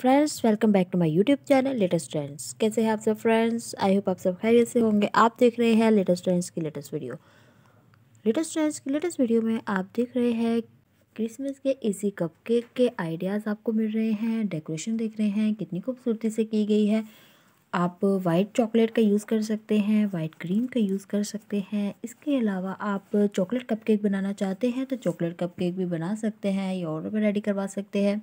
friends welcome back to my YouTube channel latest trends कैसे हैं आप सब फ्रेंड्स आई होप आप सब खैरियत से होंगे आप देख रहे हैं लेटेस्ट ट्रेंड्स की लेटेस्ट वीडियो लेटेस्ट ट्रेंड्स की लेटेस्ट वीडियो में आप देख रहे हैं क्रिसमस के इसी कप केक के आइडियाज़ आपको मिल रहे हैं डेकोरेशन देख रहे हैं कितनी खूबसूरती से की गई है आप वाइट चॉकलेट का यूज़ कर सकते हैं वाइट क्रीम का यूज़ कर सकते हैं इसके अलावा आप चॉकलेट कपकेक बनाना चाहते हैं तो चॉकलेट कपकेक भी बना सकते हैं या ऑर्डर पर रेडी करवा सकते हैं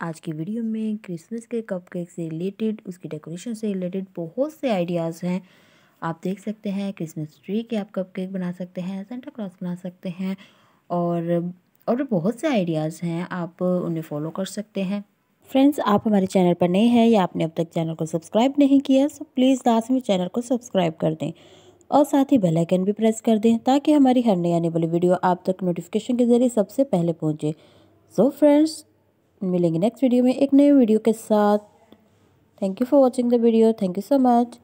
आज की वीडियो में क्रिसमस के कपकेक से रिलेटेड उसकी डेकोरेशन से रिलेटेड बहुत से आइडियाज़ हैं आप देख सकते हैं क्रिसमस ट्री के आप कपकेक बना सकते हैं सेंटा क्लॉस बना सकते हैं और और बहुत से आइडियाज़ हैं आप उन्हें फॉलो कर सकते हैं फ्रेंड्स आप हमारे चैनल पर नए हैं या आपने अब तक चैनल को सब्सक्राइब नहीं किया सो तो प्लीज़ लास्ट में चैनल को सब्सक्राइब कर दें और साथ ही बेल आइकन भी प्रेस कर दें ताकि हमारी हर नई आने वाली वीडियो आप तक नोटिफिकेशन के ज़रिए सबसे पहले पहुंचे सो फ्रेंड्स मिलेंगे नेक्स्ट वीडियो में एक नए वीडियो के साथ thank you for watching the video thank you so much